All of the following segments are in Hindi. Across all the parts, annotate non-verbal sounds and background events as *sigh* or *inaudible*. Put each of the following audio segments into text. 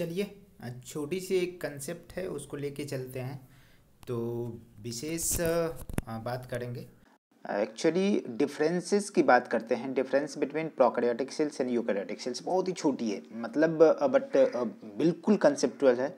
चलिए छोटी सी एक कंसेप्ट है उसको लेके चलते हैं तो विशेष बात करेंगे एक्चुअली डिफरेंसेस की बात करते हैं difference between prokaryotic cells and eukaryotic cells बहुत ही छोटी है मतलब बट बिल्कुल कंसेप्चुअल है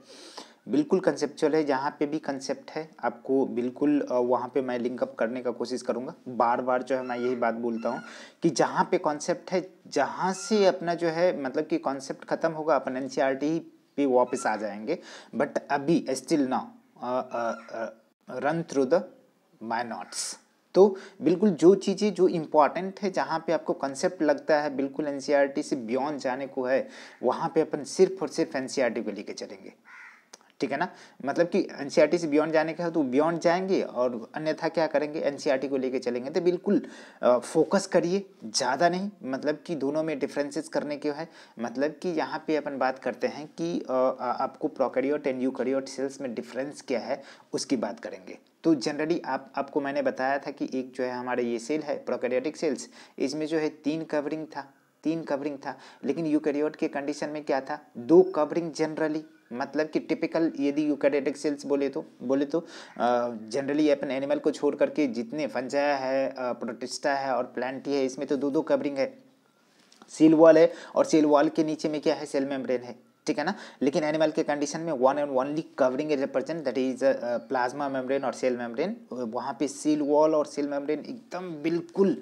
बिल्कुल कंसेप्चुअल है जहाँ पे भी कंसेप्ट है आपको बिल्कुल वहाँ पे मैं लिंकअप करने का कोशिश करूँगा बार बार जो है मैं यही बात बोलता हूँ कि जहाँ पे कॉन्सेप्ट है जहाँ से अपना जो है मतलब कि कॉन्सेप्ट ख़त्म होगा अपन एन ही भी वापस आ जाएंगे बट अभी स्टिल ना run through the my notes तो बिल्कुल जो चीज़ें जो इम्पॉर्टेंट है जहाँ पे आपको कंसेप्ट लगता है बिल्कुल एन e से बियॉन्ड जाने को है वहाँ पे अपन सिर्फ और सिर्फ एन e को लेके चलेंगे ठीक है ना मतलब कि एन e से बियॉन्ड जाने का है तो बियॉन्ड जाएंगे और अन्यथा क्या करेंगे एन e को लेके चलेंगे तो बिल्कुल फोकस करिए ज़्यादा नहीं मतलब कि दोनों में डिफरेंसेस करने के है मतलब कि यहाँ पे अपन बात करते हैं कि आपको प्रोकैरियोट एंड करियो सेल्स में डिफरेंस क्या है उसकी बात करेंगे तो जनरली आप आपको मैंने बताया था कि एक जो है हमारे ये सेल है प्रोकरियोटिक सेल्स इसमें जो है तीन कवरिंग था तीन कवरिंग था लेकिन यूकेरियोट के कंडीशन में क्या था दो कवरिंग जनरली मतलब कि टिपिकल यदि यूकैरियोटिक सेल्स बोले तो बोले तो जनरली अपन एनिमल को छोड़ करके जितने फंजाया है प्रोटिस्टा है और प्लांटी है इसमें तो दो दो कवरिंग है सील वॉल है और सील वॉल के नीचे में क्या है सेल मेम्ब्रेन है ठीक है ना लेकिन एनिमल के कंडीशन में one and only covering is present that is plasma membrane और सेल मेम्ब्रेन वहाँ पे सील वॉल और सेल मेम्ब्रेन एकदम बिल्कुल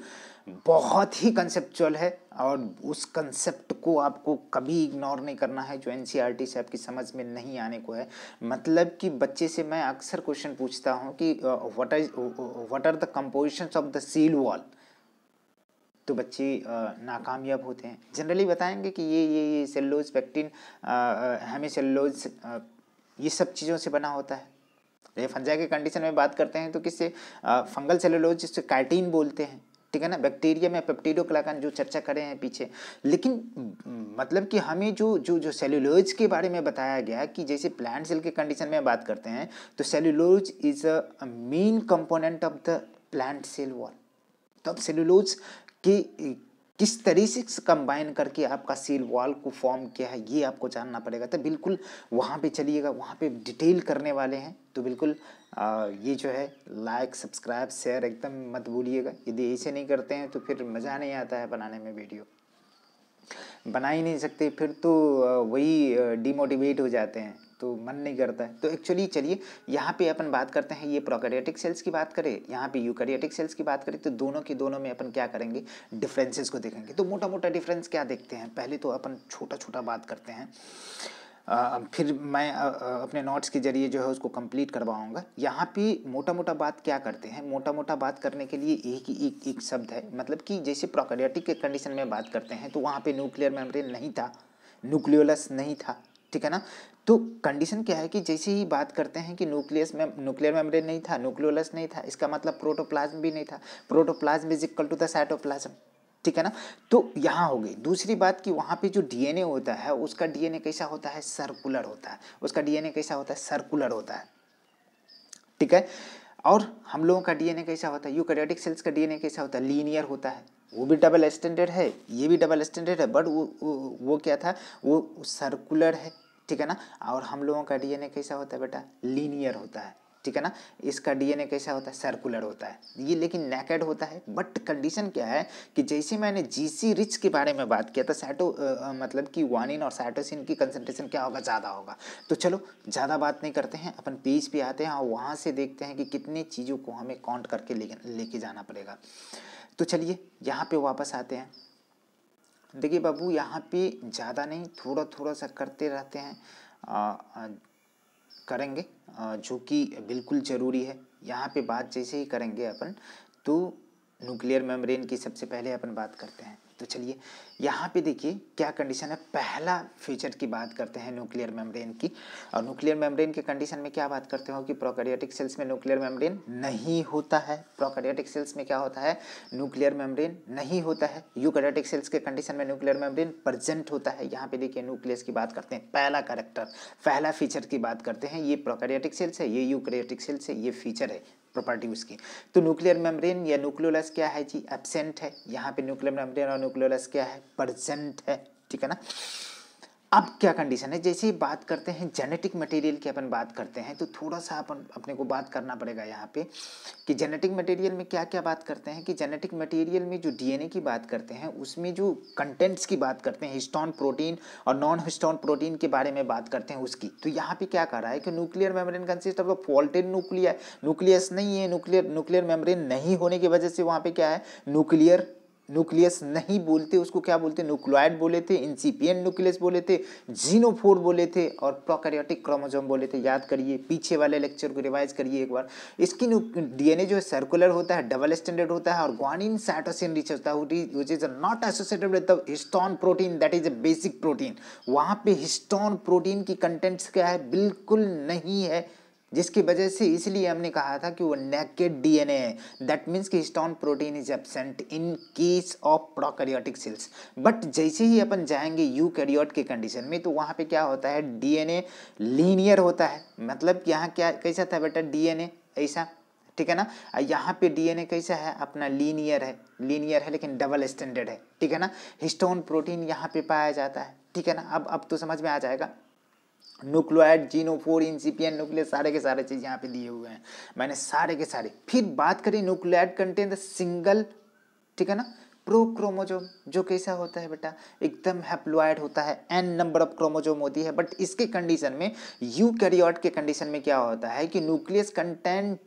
बहुत ही कंसेप्चुअल है और उस कंसेप्ट को आपको कभी इग्नोर नहीं करना है जो एन e से आपकी समझ में नहीं आने को है मतलब कि बच्चे से मैं अक्सर क्वेश्चन पूछता हूँ कि what is what are the compositions of the cell wall तो बच्चे नाकामयाब होते हैं जनरली बताएंगे कि ये ये ये सेल्लोज पैक्टिन हमें सेलोज ये सब चीज़ों से बना होता है ये फंजा के कंडीशन में बात करते हैं तो किससे फंगल सेलोलोज जिससे कैटीन बोलते हैं ठीक है ना बैक्टीरिया में पेप्टीडो कलाकान जो चर्चा करे हैं पीछे लेकिन मतलब कि हमें जो जो जो सेल्यूलोज के बारे में बताया गया कि जैसे प्लांट सेल के कंडीशन में बात करते हैं तो cellulose is a main component of the plant cell wall तो अब सेल्यूलोज के किस तरीके से कंबाइन करके आपका सील वॉल को फॉर्म किया है ये आपको जानना पड़ेगा तो बिल्कुल वहाँ पे चलिएगा वहाँ पे डिटेल करने वाले हैं तो बिल्कुल आ, ये जो है लाइक सब्सक्राइब शेयर एकदम मत भूलिएगा यदि ऐसे नहीं करते हैं तो फिर मज़ा नहीं आता है बनाने में वीडियो बना ही नहीं सकते फिर तो वही डिमोटिवेट हो जाते हैं तो मन नहीं करता है तो एक्चुअली चलिए यहाँ पे अपन बात करते हैं ये प्रोकैरियोटिक सेल्स की बात करें यहाँ पे यूकैरियोटिक सेल्स की बात करें तो दोनों के दोनों में अपन क्या करेंगे डिफरेंसेस को देखेंगे तो मोटा मोटा डिफरेंस क्या देखते हैं पहले तो अपन छोटा छोटा बात करते हैं आ, फिर मैं आ, अपने नोट्स के जरिए जो है उसको कंप्लीट करवाऊंगा यहाँ पे मोटा मोटा बात क्या करते हैं मोटा मोटा बात करने के लिए एक ही एक, एक शब्द है मतलब कि जैसे प्रोकैरियोटिक के कंडीशन में बात करते हैं तो वहाँ पे न्यूक्लियर मेम्ब्रेन नहीं था न्यूक्लियोलस नहीं था ठीक है ना तो कंडीशन क्या है कि जैसे ही बात करते हैं कि न्यूक्लियस में न्यूक्लियर मेम्ब्रेन नहीं था न्यूक्लियोलस नहीं था इसका मतलब प्रोटोप्लाज्म भी नहीं था protoplasm is equal to the cytoplasm ठीक है ना तो यहाँ हो गई दूसरी बात कि वहाँ पे जो डीएनए होता है उसका डीएनए कैसा होता है सर्कुलर होता है उसका डीएनए कैसा होता है सर्कुलर होता है ठीक है और हम लोगों का डीएनए कैसा होता है यूकैरियोटिक सेल्स का डीएनए कैसा होता है लीनियर होता है वो भी डबल स्टैंडर्ड है ये भी डबल स्टैंडर्ड है बट वो, वो वो क्या था वो सर्कुलर है ठीक है ना और हम लोगों का डीएनए कैसा होता है बेटा लीनियर होता है ठीक है ना इसका डीएनए कैसा होता है सर्कुलर होता है ये लेकिन नेकेड होता है बट कंडीशन क्या है कि जैसे मैंने जीसी रिच के बारे में बात किया था साइटो तो मतलब कि वानिन और साइटोसिन की कंसनट्रेशन क्या होगा ज़्यादा होगा तो चलो ज़्यादा बात नहीं करते हैं अपन पेज पे आते हैं और वहाँ से देखते हैं कि कितनी चीज़ों को हमें काउंट करके लेके जाना पड़ेगा तो चलिए यहाँ पर वापस आते हैं देखिए बाबू यहाँ पे ज़्यादा नहीं थोड़ा थोड़ा सा करते रहते हैं करेंगे जो कि बिल्कुल ज़रूरी है यहाँ पे बात जैसे ही करेंगे अपन तो न्यूक्लियर मेम्ब्रेन की सबसे पहले अपन बात करते हैं तो चलिए यहाँ पे देखिए क्या कंडीशन है पहला फीचर की बात करते हैं न्यूक्लियर मेम्ब्रेन की और न्यूक्लियर मेम्ब्रेन के कंडीशन में क्या बात करते हो कि प्रोकैरियोटिक सेल्स में न्यूक्लियर मेम्ब्रेन नहीं होता है प्रोकैरियोटिक सेल्स में क्या होता है न्यूक्लियर मेम्ब्रेन नहीं होता है यूकैरियोटिक सेल्स के कंडीशन में न्यूक्लियर मेम्ब्रेन प्रेजेंट होता है यहाँ पे देखिए न्यूक्लियस की बात करते हैं पहला कैरेक्टर पहला फीचर की बात करते हैं ये प्रोकैरियोटिक सेल्स है ये यूकैरियोटिक सेल्स है ये फीचर है प्रॉपर्टी उसकी तो न्यूक्लियर मेम्ब्रेन या न्यूक्लियोलस क्या है जी एबसेंट है यहाँ पे न्यूक्लियर मेम्ब्रेन और न्यूक्लियोलस क्या है प्रजेंट है ठीक है ना अब क्या कंडीशन है जैसे ही बात करते हैं जेनेटिक मटेरियल की अपन बात करते हैं तो थोड़ा सा अपन अपने को बात करना पड़ेगा यहाँ पे कि जेनेटिक मटेरियल में क्या क्या बात करते हैं कि जेनेटिक मटेरियल में जो डीएनए की बात करते हैं उसमें जो कंटेंट्स की बात करते हैं हिस्टोन प्रोटीन और नॉन हिस्टोन प्रोटीन के बारे में बात करते हैं उसकी तो यहाँ पर क्या कर रहा है कि nuclear membrane consist of folded nuclear nucleus नहीं है न्यूक्लियर न्यूक्लियर मेम्ब्रेन नहीं होने की वजह से वहाँ पर क्या है न्यूक्लियर न्यूक्लियस नहीं बोलते उसको क्या बोलते न्यूक्लोइड बोले थे इंसिपियन न्यूक्लियस बोले थे जीनोफोर बोले थे और प्रोकैरियोटिक क्रोमोजोम बोले थे याद करिए पीछे वाले लेक्चर को रिवाइज करिए एक बार इसकी डीएनए जो है सर्कुलर होता है डबल स्टैंडर्ड होता है और ग्वानिन साइटोसिन रिच होता है which is not associated with histone protein that is a basic protein वहाँ पे हिस्टोन प्रोटीन की कंटेंट्स क्या है बिल्कुल नहीं है जिसकी वजह से इसलिए हमने कहा था कि वो नेकेड डीएनए है दैट मीन्स कि histone protein is absent in case of prokaryotic cells but जैसे ही अपन जाएंगे यूकैरियोट के कंडीशन में तो वहाँ पे क्या होता है डीएनए लीनियर होता है मतलब यहाँ क्या कैसा था बेटा डीएनए ऐसा ठीक है ना यहाँ पे डीएनए कैसा है अपना लीनियर है लीनियर है लेकिन डबल स्टैंडर्ड है ठीक है ना हिस्टोन प्रोटीन यहाँ पे पाया जाता है ठीक है ना अब अब तो समझ में आ जाएगा जीनो जीनोफोर इंसिपियन न्यूक्लियस सारे के सारे चीज़ यहाँ पे दिए हुए हैं मैंने सारे के सारे फिर बात करें न्यूक्लोइड कंटेंट सिंगल ठीक है ना प्रो क्रोमोजोम जो कैसा होता है बेटा एकदम हैप्लोइड होता है एन नंबर ऑफ क्रोमोजोम होती है बट इसके कंडीशन में यू कैरियोट के कंडीशन में क्या होता है कि nucleus content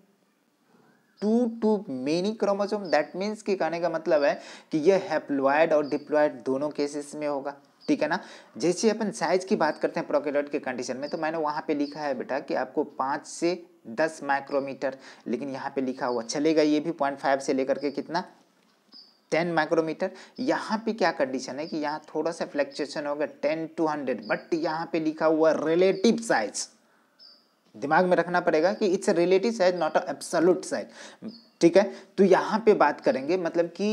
two to many chromosome that means कि कहने का मतलब है कि यह हैप्लोइड और डिप्लोइड दोनों केसेस में होगा ठीक है ना जैसे अपन साइज की बात करते हैं प्रोकेट के कंडीशन में तो मैंने वहाँ पे लिखा है बेटा कि आपको पाँच से दस माइक्रोमीटर लेकिन यहाँ पे लिखा हुआ चलेगा ये भी पॉइंट फाइव से लेकर के कितना टेन माइक्रोमीटर यहाँ पे क्या कंडीशन है कि यहाँ थोड़ा सा फ्लैक्चुएशन होगा टेन टू हंड्रेड बट यहाँ पे लिखा हुआ रिलेटिव साइज दिमाग में रखना पड़ेगा कि it's relative size not a absolute size ठीक है तो यहाँ पे बात करेंगे मतलब कि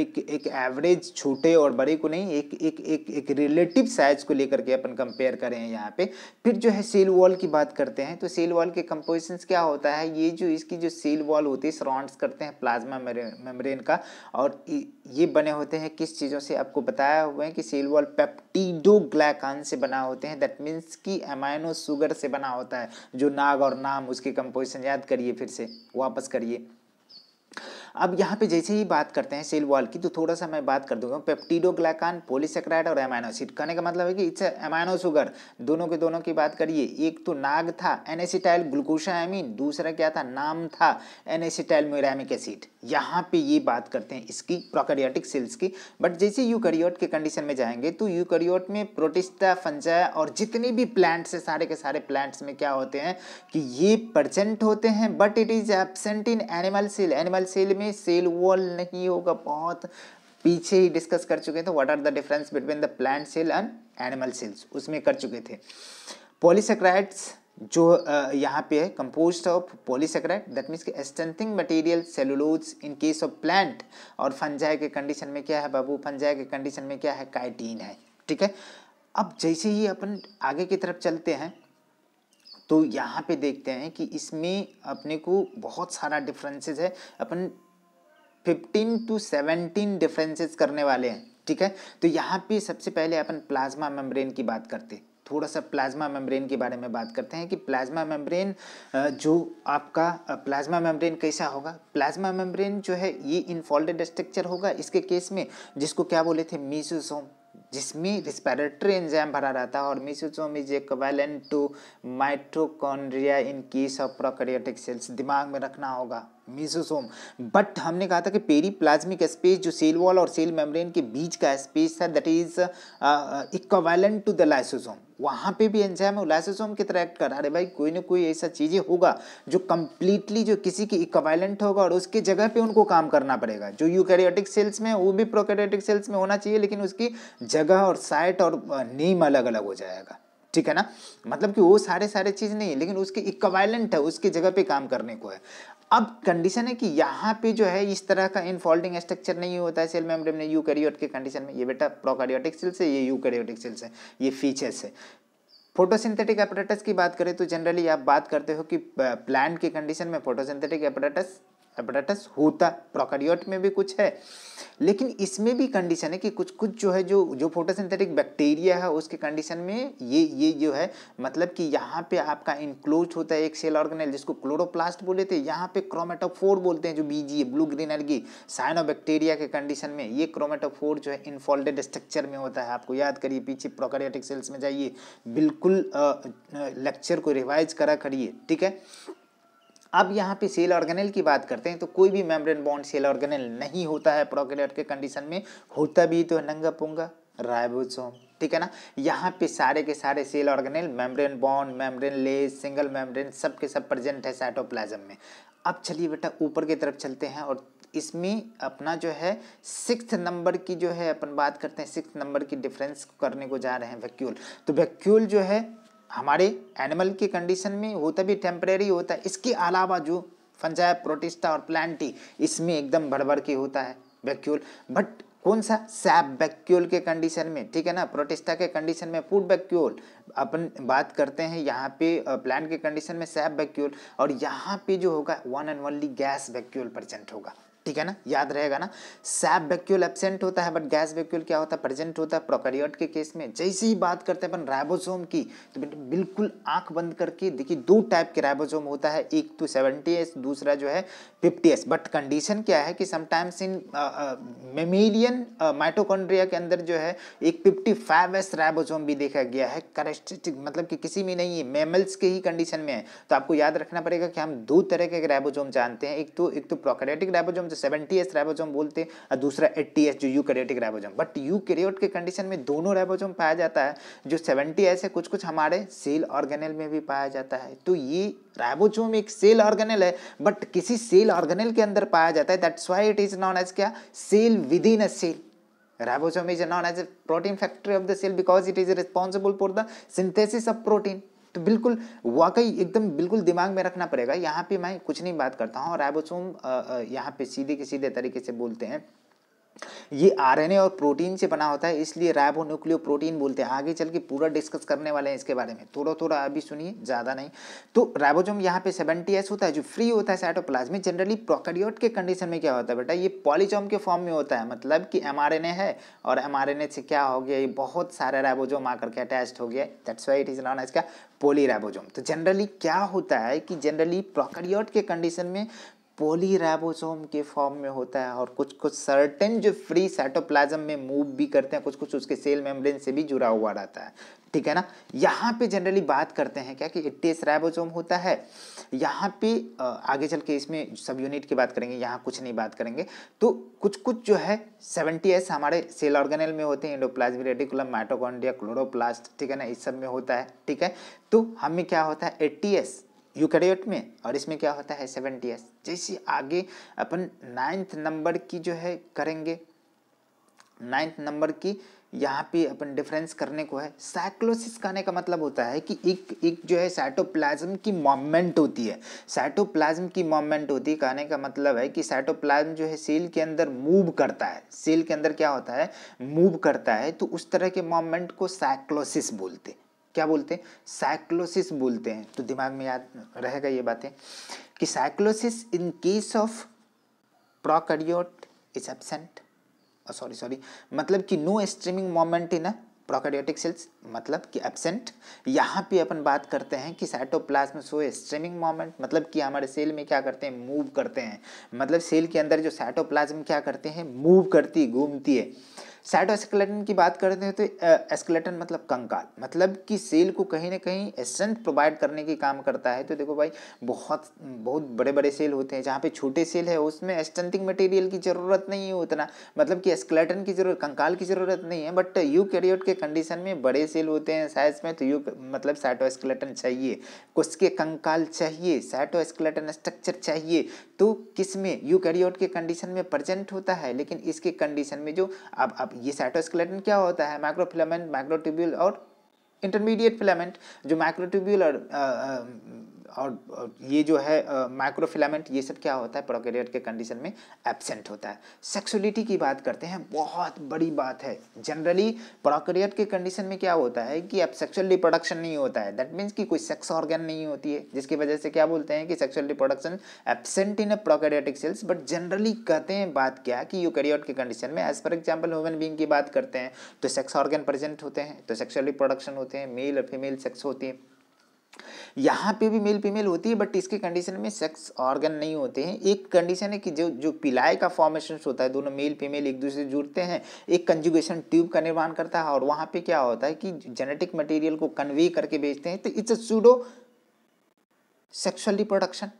एक एक एवरेज छोटे और बड़े को नहीं एक एक एक एक रिलेटिव साइज को लेकर के अपन कंपेयर करें यहाँ पे फिर जो है सेल वॉल की बात करते हैं तो सेल वॉल के कंपोजिशन क्या होता है ये जो इसकी जो सेल वॉल होती है सराउंड्स करते हैं प्लाज्मा मेम्ब्रेन का और ये बने होते हैं किस चीज़ों से आपको बताया हुआ है कि सेल वॉल पेप्टीडोग्लाकान से बना होते हैं दैट मीन्स की एमाइनो शुगर से बना होता है जो नाग और नाम उसके कंपोजिशन याद करिए फिर से वापस करिए अब यहाँ पे जैसे ही बात करते हैं सेल वॉल की तो थोड़ा सा मैं बात कर दूंगा पेप्टिडोग्लाकान पोलिसक्राइड और एमाइनोसिड कहने का मतलब है कि इट्स एमाइनो शुगर दोनों के दोनों की बात करिए एक तो नाग था एनेसिटाइल ग्लूकोशाइमिन दूसरा क्या था नाम था एनेसिटाइल मोरामिक एसिड यहाँ पे ये बात करते हैं इसकी प्रोकैरियोटिक सेल्स की बट जैसे यूकैरियोट के कंडीशन में जाएंगे तो यूकैरियोट में प्रोटिस्टा फंजाया और जितने भी प्लांट्स है सारे के सारे प्लांट्स में क्या होते हैं कि ये प्रजेंट होते हैं but it is absent in animal cell animal cell में सेल वॉल नहीं होगा बहुत पीछे ही डिस्कस कर चुके थे what are the difference between the plant cell and animal cells उसमें कर चुके थे पॉलीसेक्राइड्स जो यहाँ पे है compose of polysaccharide that means कि strengthening material cellulose in case of plant और फंजाय के कंडीशन में क्या है बाबू फंजाय के कंडीशन में क्या है काइटीन है ठीक है अब जैसे ही अपन आगे की तरफ चलते हैं तो यहाँ पे देखते हैं कि इसमें अपने को बहुत सारा डिफरेंसेस है अपन फिफ्टीन टू सेवनटीन डिफरेंसेस करने वाले हैं ठीक है तो यहाँ पे सबसे पहले अपन प्लाज्मा मेम्ब्रेन की बात करते हैं थोड़ा सा प्लाज्मा मेम्ब्रेन के बारे में बात करते हैं कि प्लाज्मा मेम्ब्रेन जो आपका प्लाज्मा मेम्ब्रेन कैसा होगा प्लाज्मा मेम्ब्रेन जो है ये इनफोल्डेड स्ट्रक्चर होगा इसके केस में जिसको क्या बोले थे मीसोसोम जिसमें रिस्पायरेटरी एंजाइम भरा रहता है और mesosome is equivalent to mitochondria in case of prokaryotic cells दिमाग में रखना होगा मीजोसोम बट हमने कहा था कि पेरीप्लाज्मिक स्पेस जो सेल वॉल और सेल मेम्ब्रेन के बीच का स्पेस था that is equivalent to the lysosome वहाँ पे भी एंजाइम है लाइसोसोम की तरह एक्ट कर अरे भाई कोई ना कोई ऐसा चीज़ें होगा जो कम्प्लीटली जो किसी की इक्वावेलेंट होगा और उसके जगह पे उनको काम करना पड़ेगा जो यूकैरियोटिक सेल्स में वो भी प्रोकैरियोटिक सेल्स में होना चाहिए लेकिन उसकी जगह और साइट और नेम uh, अलग अलग हो जाएगा ठीक है ना मतलब कि वो सारे सारे चीज़ नहीं है लेकिन उसके इक्वाइलेंट है उसके जगह पे काम करने को है अब कंडीशन है कि यहाँ पे जो है इस तरह का इनफॉल्डिंग स्ट्रक्चर नहीं होता है सेल मेम्ब्रेन में करियोट के कंडीशन में ये बेटा प्रोकैरियोटिक सेल्स है ये यू करियोटिक सेल्स है ये फीचर्स है फोटोसिंथेटिक एपरेटस की बात करें तो जनरली आप बात करते हो कि प्लांट uh, के कंडीशन में फोटोसिंथेटिक एपरेटस हेपेटाइटिस होता है प्रोकैरियोट में भी कुछ है लेकिन इसमें भी कंडीशन है कि कुछ कुछ जो है जो जो फोटोसिंथेटिक बैक्टीरिया है उसके कंडीशन में ये ये जो है मतलब कि यहाँ पे आपका इनक्लोज होता है एक सेल ऑर्गेनेल जिसको क्लोरोप्लास्ट बोले थे यहाँ पे क्रोमेटोफोर बोलते हैं जो BG blue green algae bacteria के कंडीशन में ये क्रोमेटोफोर जो है इनफोल्डेड स्ट्रक्चर में होता है आपको याद करिए पीछे प्रोकैरियोटिक सेल्स में जाइए बिल्कुल लेक्चर को रिवाइज करा करिए ठीक है अब यहाँ पे सेल ऑर्गेनल की बात करते हैं तो कोई भी मेम्ब्रेन बॉन्ड सेल ऑर्गेनल नहीं होता है प्रोकैरियोट के कंडीशन में होता भी तो नंगा पुंगा राइबोसोम ठीक है ना यहाँ पे सारे के सारे cell organelle membrane bound membrane less single membrane सब के सब प्रेजेंट है साइटोप्लाज्म में अब चलिए बेटा ऊपर की तरफ चलते हैं और इसमें अपना जो है सिक्स नंबर की जो है अपन बात करते हैं सिक्स नंबर की डिफरेंस करने को जा रहे हैं वैक्यूल तो वैक्यूल जो है हमारे एनिमल की कंडीशन में होता भी टेम्परेरी होता है इसके अलावा जो फंजाया प्रोटिस्टा और प्लांटी इसमें एकदम भड़बड़ के होता है वैक्यूल बट कौन सा सैप वैक्यूल के कंडीशन में ठीक है ना प्रोटिस्टा के कंडीशन में फूड वैक्यूल अपन बात करते हैं यहाँ पे प्लांट के कंडीशन में सैप वैक्यूल और यहाँ पे जो होगा one and only gas vacuole present होगा ठीक है ना याद रहेगा ना सैप वैक्यूल एबसेंट होता है बट गैस वैक्यूल क्या होता है प्रेजेंट होता है प्रोकैरियोट के केस में जैसे ही बात करते हैं अपन राइबोसोम की तो बिल्कुल आंख बंद करके देखिए दो टाइप के राइबोसोम होता है एक तो सेवेंटी एस दूसरा जो है फिफ्टी एस बट कंडीशन क्या है कि समटाइम्स इन मेमेलियन माइटोकॉन्ड्रिया के अंदर जो है एक फिफ्टी फाइव एस राइबोसोम भी देखा गया है करेस्टिक मतलब कि किसी में नहीं है मेमल्स के ही कंडीशन में है तो आपको याद रखना पड़ेगा कि हम दो तरह के राइबोसोम जानते हैं एक तो एक तो prokaryotic ribosome seventy S ribosome बोलते हैं और दूसरा एट्टी एस जो eukaryotic ribosome but eukaryote के कंडीशन में दोनों राइबोजोम पाया जाता है जो सेवेंटी एस है कुछ कुछ हमारे सेल ऑर्गेनल में भी पाया जाता है तो ये राइबोजोम एक सेल ऑर्गेनल है बट किसी सेल ऑर्गेनल के अंदर पाया जाता है that's why it is known as क्या cell within a cell ribosome is known as a protein factory of the cell because it is responsible for the synthesis of protein तो बिल्कुल वाकई एकदम बिल्कुल दिमाग में रखना पड़ेगा यहाँ पे मैं कुछ नहीं बात करता हूँ राइबोसोम यहाँ पे सीधे के सीधे तरीके से बोलते हैं ये आरएनए और प्रोटीन से बना होता है इसलिए राइबो न्यूक्लियो प्रोटीन बोलते हैं आगे चल के पूरा डिस्कस करने वाले हैं इसके बारे में थोड़ा थोड़ा अभी सुनिए ज़्यादा नहीं तो राइबोजोम यहाँ पे सेवेंटी एस होता है जो फ्री होता है साइटोप्लाज्म में जनरली प्रोकैरियोट के कंडीशन में क्या होता है बेटा ये पॉलीजोम के फॉर्म में होता है मतलब कि एम है और एम से क्या हो गया ये बहुत सारे राइबोजोम आकर के अटैच हो गया that's why it is known as का पोली राइबोजोम तो जनरली क्या होता है कि जनरली प्रोकैरियोट के कंडीशन में पोलीराइबोसोम के फॉर्म में होता है और कुछ कुछ सर्टेन जो फ्री साइटोप्लाज्म में मूव भी करते हैं कुछ कुछ उसके सेल मेम्ब्रेन से भी जुड़ा हुआ रहता है ठीक है ना यहाँ पे जनरली बात करते हैं क्या कि एट्टीस राइबोसोम होता है यहाँ पे आगे चल के इसमें सब यूनिट की बात करेंगे यहाँ कुछ नहीं बात करेंगे तो कुछ कुछ जो है सेवेंटी एस हमारे सेल ऑर्गेनल में होते हैं इंडोप्लाज्मिक रेडिकुलम माइटोकॉन्ड्रिया क्लोरोप्लास्ट ठीक है ना इस सब में होता है ठीक है तो हमें क्या होता है एट्टी एस यूकैरियोट में और इसमें क्या होता है सेवेंटी एस जैसे आगे अपन नाइन्थ नंबर की जो है करेंगे नाइन्थ नंबर की यहाँ पे अपन डिफरेंस करने को है साइक्लोसिस कहने का मतलब होता है कि एक एक जो है साइटोप्लाज्म की मोमेंट होती है साइटोप्लाज्म की मोमेंट होती है कहने का मतलब है कि साइटोप्लाज्म जो है सेल के अंदर मूव करता है सेल के अंदर क्या होता है मूव करता है तो उस तरह के मोमेंट को साइक्लोसिस बोलते हैं क्या बोलते हैं साइक्लोसिस बोलते हैं तो दिमाग में याद रहेगा ये बातें कि cyclosis in case of prokaryote is absent sorry sorry मतलब कि no streaming movement in a prokaryotic cells मतलब कि एबसेंट यहाँ पे अपन बात करते हैं कि साइटोप्लाज्म सो स्ट्रीमिंग मोमेंट मतलब कि हमारे सेल में क्या करते हैं मूव करते हैं मतलब सेल के अंदर जो साइटोप्लाज्म क्या करते हैं मूव करती घूमती है सैडो एस्केलेटन की बात करते हैं तो एस्केलेटन मतलब कंकाल मतलब कि सेल को कहीं ना कहीं एसेंट प्रोवाइड करने की काम करता है तो देखो भाई बहुत बहुत बड़े बड़े सेल होते हैं जहाँ पे छोटे सेल है उसमें एस्टेंटिंग मटेरियल की ज़रूरत नहीं है उतना मतलब कि एस्केलेटन की ज़रूरत कंकाल की ज़रूरत नहीं है बट यू कैरियोट के कंडीशन में बड़े सेल होते हैं साइज में तो यू मतलब साइटो एस्केलेटन चाहिए के कंकाल चाहिए साइटो एस्केलेटन स्ट्रक्चर चाहिए तो किस में यू कैरियोट के कंडीशन में प्रजेंट होता है लेकिन इसके कंडीशन में जो अब अब ये साइटोस्केलेटन क्या होता है माइक्रोफिलामेंट माइक्रोट्यूब्यूल और इंटरमीडिएट फिलामेंट जो माइक्रोट्यूब्यूल और और ये जो है माइक्रोफिलामेंट ये सब क्या होता है प्रोकैरियोट के कंडीशन में एबसेंट होता है सेक्सुअलिटी की बात करते हैं बहुत बड़ी बात है जनरली प्रोकैरियोट के कंडीशन में क्या होता है कि अब सेक्सुअल रिप्रोडक्शन नहीं होता है दैट मीन्स कि कोई सेक्स ऑर्गन नहीं होती है जिसकी वजह से क्या बोलते हैं कि sexual reproduction absent in a prokaryotic cells but generally कहते हैं बात क्या कि यूकैरियोट के कंडीशन में as for example human being की बात करते हैं तो सेक्स ऑर्गन प्रेजेंट होते हैं तो सेक्सुअल रिप्रोडक्शन होते हैं मेल और फीमेल सेक्स होती है यहाँ पे भी मेल फीमेल होती है बट इसके कंडीशन में सेक्स ऑर्गन नहीं होते हैं एक कंडीशन है कि जो जो पिलाए का फॉर्मेशन होता है दोनों मेल फीमेल एक दूसरे से जुड़ते हैं एक कंजुगेशन ट्यूब का निर्माण करता है और वहाँ पे क्या होता है कि जेनेटिक मटेरियल को कन्वे करके बेचते हैं तो it's a pseudo sexual reproduction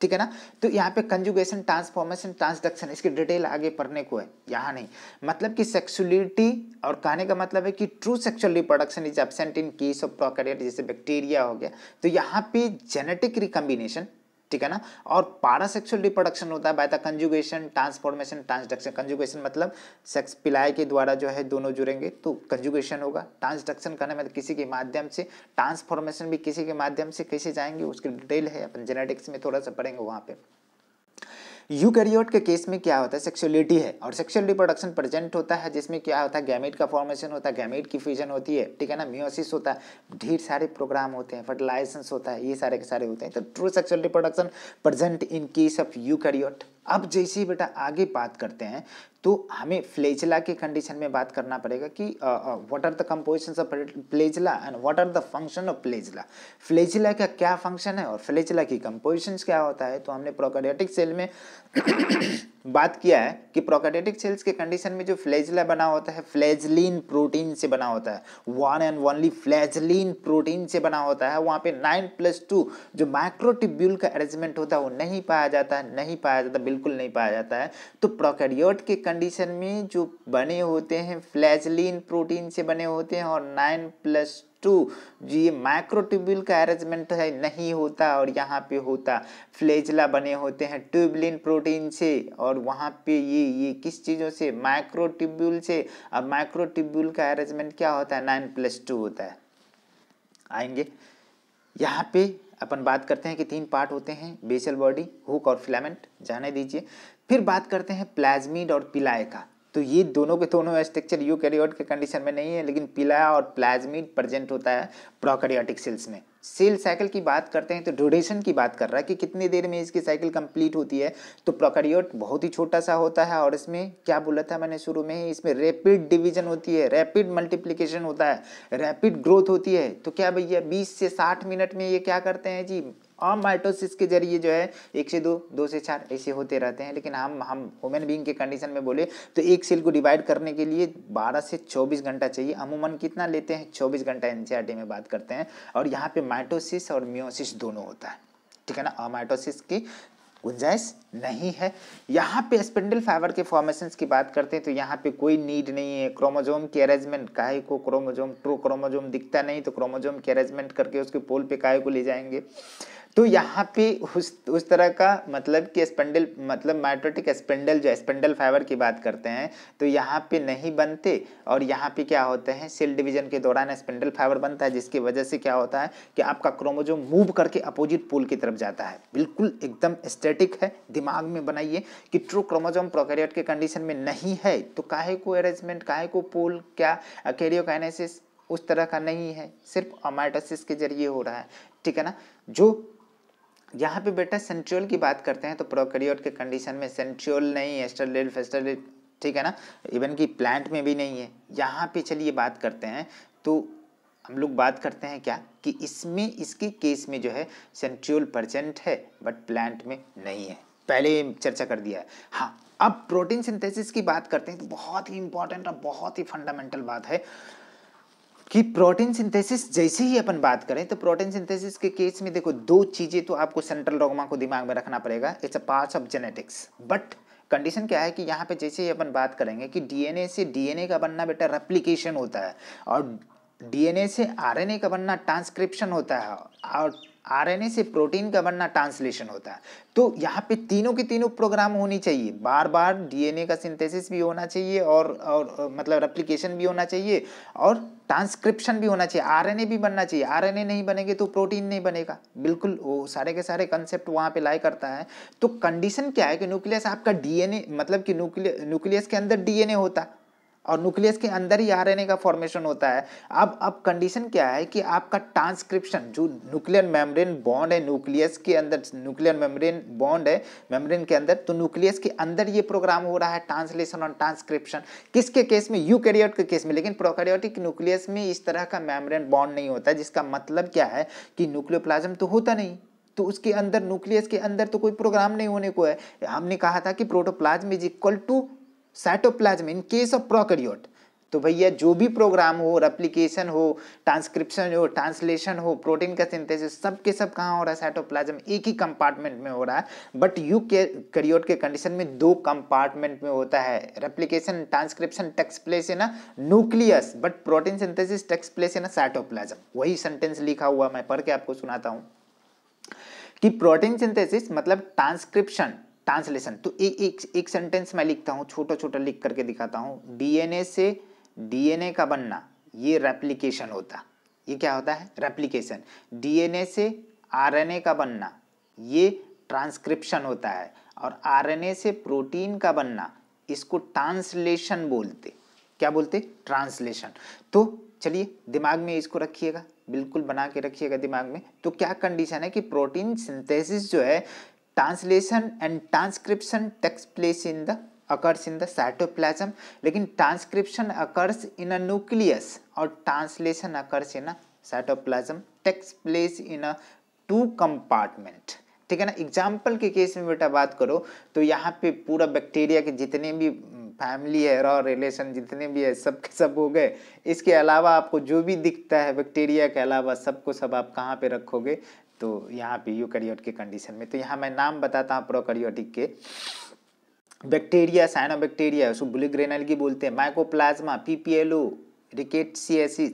ठीक है ना तो यहाँ पे कंजुगेशन ट्रांसफॉर्मेशन ट्रांसडक्शन इसकी डिटेल आगे पढ़ने को है यहाँ नहीं मतलब कि सेक्सुअलिटी और कहने का मतलब है कि true sexual reproduction is absent in case of prokaryote जैसे बैक्टीरिया हो गया तो यहाँ पे जेनेटिक रिकम्बिनेशन ठीक है ना और पारा सेक्सुअल रिप्रोडक्शन होता है by the conjugation transformation transduction conjugation मतलब सेक्स पिलाए के द्वारा जो है दोनों जुड़ेंगे तो कंजुगेशन होगा ट्रांसडक्शन करने में किसी के माध्यम से ट्रांसफॉर्मेशन भी किसी के माध्यम से कैसे जाएंगे उसकी डिटेल है अपन जेनेटिक्स में थोड़ा सा पढ़ेंगे वहाँ पर यूकैरियोट के केस में क्या होता है सेक्सुअलिटी है और सेक्सुअल रिप्रोडक्शन प्रेजेंट होता है जिसमें क्या होता है गैमेट का फॉर्मेशन होता है गैमेट की फ्यूजन होती है ठीक है ना म्यूसिस होता है ढेर सारे प्रोग्राम होते हैं फर्टिलाइजेंस होता है ये सारे के सारे होते हैं तो true sexual reproduction present in case of eukaryote अब जैसे ही बेटा आगे बात करते हैं तो हमें फ्लेजला के कंडीशन में बात करना पड़ेगा कि what are the composition of flagella and what are the function of flagella flagella का क्या फंक्शन है और फ्लेजला की कंपोजिशन क्या होता है तो हमने प्रोकैरियोटिक सेल में *coughs* बात किया है कि प्रोकैटेटिक सेल्स के कंडीशन में जो फ्लैजला बना होता है फ्लैजलिन प्रोटीन से बना होता है one and only flagellin protein से बना होता है वहाँ पे नाइन प्लस टू जो माइक्रोटिब्यूल का अरेंजमेंट होता है वो नहीं पाया जाता है नहीं पाया जाता बिल्कुल नहीं पाया जाता है तो प्रोकैरियोट के कंडीशन में जो बने होते हैं फ्लैजलिन प्रोटीन से बने होते हैं और नाइन प्लस टू जो ये माइक्रोट्यूबुल का अरेंजमेंट है नहीं होता और यहाँ पे होता फ्लेजला बने होते हैं ट्यूबलिन प्रोटीन से और वहाँ पे ये ये किस चीज़ों से माइक्रोट्यूबुल से अब माइक्रोट्यूबुल का अरेंजमेंट क्या होता है नाइन प्लस टू होता है आएंगे यहाँ पे अपन बात करते हैं कि तीन पार्ट होते हैं बेसल बॉडी हुक और फिलामेंट जाने दीजिए फिर बात करते हैं प्लाज्मिड और पिलाए का तो ये दोनों के दोनों स्ट्रक्चर यूकैरियोट के कंडीशन में नहीं है लेकिन पिला और प्लाज्मिड प्रेजेंट होता है प्रोकैरियोटिक सेल्स में सेल साइकिल की बात करते हैं तो ड्यूरेशन की बात कर रहा है कि कितनी देर में इसकी साइकिल कंप्लीट होती है तो प्रोकैरियोट बहुत ही छोटा सा होता है और इसमें क्या बोला था मैंने शुरू में ही इसमें रैपिड डिविजन होती है रैपिड मल्टीप्लीकेशन होता है रैपिड ग्रोथ होती है तो क्या भैया बीस से साठ मिनट में ये क्या करते हैं जी आम माइटोसिस के जरिए जो है एक से दो दो से चार ऐसे होते रहते हैं लेकिन हम हम ह्यूमन बींग के कंडीशन में बोले तो एक सेल को डिवाइड करने के लिए बारह से चौबीस घंटा चाहिए अमूमन कितना लेते हैं चौबीस घंटा एन में बात करते हैं और यहाँ पर माइटोसिस और म्योसिस दोनों होता है ठीक है ना अमाइटोसिस की गुंजाइश नहीं है यहाँ पे स्पेंडल फाइबर के फॉर्मेशन की बात करते हैं तो यहाँ पे कोई नीड नहीं है क्रोमोजोम के अरेंजमेंट काहे को क्रोमोजोम ट्रू क्रोमोजोम दिखता नहीं तो क्रोमोजोम के अरेंजमेंट करके उसके पोल पे काहे को ले जाएंगे तो यहाँ पे उस उस तरह का मतलब कि स्पेंडल मतलब माइटोटिक स्पेंडल जो स्पेंडल फाइबर की बात करते हैं तो यहाँ पे नहीं बनते और यहाँ पे क्या होते हैं सेल डिवीजन के दौरान स्पेंडल फाइबर बनता है जिसकी वजह से क्या होता है कि आपका क्रोमोजोम मूव करके अपोजिट पोल की तरफ जाता है बिल्कुल एकदम स्टेटिक है दिमाग में बनाइए कि ट्रू क्रोमोजोम प्रोकैरियोट के कंडीशन में नहीं है तो काहे को अरेंजमेंट काहे को पोल क्या कैरियोकाइनेसिस उस तरह का नहीं है सिर्फ अमाइटोसिस के जरिए हो रहा है ठीक है ना जो यहाँ पे बेटा सेंट्रियोल की बात करते हैं तो प्रोकैरियोट के कंडीशन में सेंट्रियोल नहीं एस्टरलिड फेस्टरलिड ठीक है ना इवन कि प्लांट में भी नहीं है यहाँ पे चलिए बात करते हैं तो हम लोग बात करते हैं क्या कि इसमें इसके केस में जो है सेंट्रियोल प्रजेंट है बट प्लांट में नहीं है पहले चर्चा कर दिया है हाँ अब प्रोटीन सिंथेसिस की बात करते हैं तो बहुत ही इंपॉर्टेंट और बहुत ही फंडामेंटल बात है कि प्रोटीन सिंथेसिस जैसे ही अपन बात करें तो प्रोटीन सिंथेसिस के केस में देखो दो चीज़ें तो आपको सेंट्रल रोगमा को दिमाग में रखना पड़ेगा it's a part of genetics but condition क्या है कि यहाँ पे जैसे ही अपन बात करेंगे कि डीएनए से डीएनए का बनना बेटा रेप्लीकेशन होता है और डीएनए से आरएनए का बनना ट्रांसक्रिप्शन होता है और आरएनए से प्रोटीन का बनना ट्रांसलेशन होता है तो यहाँ पे तीनों के तीनों प्रोग्राम होनी चाहिए बार बार डीएनए का सिंथेसिस भी होना चाहिए और और मतलब रेप्लिकेशन भी होना चाहिए और ट्रांसक्रिप्शन भी होना चाहिए आरएनए भी बनना चाहिए आरएनए नहीं बनेंगे तो प्रोटीन नहीं बनेगा बिल्कुल वो सारे के सारे कंसेप्ट वहाँ पे लाई करता है तो कंडीशन क्या है कि न्यूक्लियस आपका डीएनए मतलब कि न्यूक्लियस के अंदर डीएनए होता और न्यूक्लियस के अंदर ही आरएनए का फॉर्मेशन होता है अब अब कंडीशन क्या है कि आपका ट्रांसक्रिप्शन जो न्यूक्लियर मेम्ब्रेन बॉन्ड है न्यूक्लियस के अंदर न्यूक्लियर मेम्ब्रेन बॉन्ड है मेम्ब्रेन के अंदर तो न्यूक्लियस के अंदर ये प्रोग्राम हो रहा है ट्रांसलेशन और ट्रांसक्रिप्शन किसके केस में यू के केस में लेकिन प्रोकैरियोटिक न्यूक्लियस में इस तरह का मेम्ब्रेन बॉन्ड नहीं होता जिसका मतलब क्या है कि न्यूक्लियोप्लाज्म तो होता नहीं तो उसके अंदर न्यूक्लियस के अंदर तो कोई प्रोग्राम नहीं होने को है हमने कहा था कि protoplasm is equal to cytoplasm in case of prokaryote तो भैया जो भी प्रोग्राम हो रेप्लिकेशन हो ट्रांसक्रिप्शन हो ट्रांसलेशन हो प्रोटीन का सिंथेसिस सब के सब कहाँ हो रहा है साइटोप्लाज्म एक ही कंपार्टमेंट में हो रहा है बट यू के करियोट के कंडीशन में दो कंपार्टमेंट में होता है replication transcription takes place in nucleus but protein synthesis takes place in cytoplasm वही सेंटेंस लिखा हुआ मैं पढ़ के आपको सुनाता हूँ कि प्रोटीन सिंथेसिस मतलब ट्रांसक्रिप्शन ट्रांसलेशन तो ए, एक एक सेंटेंस मैं लिखता हूँ छोटा छोटा लिख करके दिखाता हूँ डीएनए से डीएनए का बनना ये रेप्लीकेशन होता ये क्या होता है रेप्लीकेशन डीएनए से आरएनए का बनना ये ट्रांसक्रिप्शन होता है और आरएनए से प्रोटीन का बनना इसको ट्रांसलेशन बोलते क्या बोलते ट्रांसलेशन तो चलिए दिमाग में इसको रखिएगा बिल्कुल बना के रखिएगा दिमाग में तो क्या कंडीशन है कि प्रोटीन सिंथेसिस जो है translation and transcription takes place in the occurs in the cytoplasm लेकिन transcription occurs in a nucleus और translation occurs in a cytoplasm takes place in a two compartment ठीक है ना एग्जाम्पल के केस में बेटा बात करो तो यहाँ पे पूरा बैक्टीरिया के जितने भी फैमिली हम्म, है और रिलेशन जितने भी है सब के सब हो गए इसके अलावा आपको जो भी दिखता है बैक्टीरिया के अलावा सबको सब आप कहाँ पे रखोगे तो यहाँ पे यूकैरियोट के कंडीशन में तो यहाँ मैं नाम बताता हूँ प्रोकैरियोटिक के बैक्टीरिया बैक्टीरिया उसको ब्लू की बोलते हैं माइकोप्लाज्मा पीपीएलओ रिकेटसिएसिस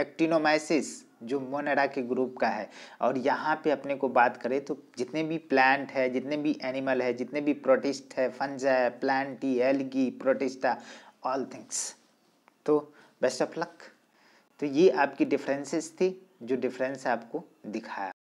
एक्टिनोमाइसिस जो मोनेडा के ग्रुप का है और यहाँ पे अपने को बात करें तो जितने भी प्लांट है जितने भी एनिमल है जितने भी प्रोटिस्ट है फंजा है plantae algae protista all things तो बेस्ट ऑफ लक तो ये आपकी डिफरेंसेस थी जो डिफरेंस आपको दिखाया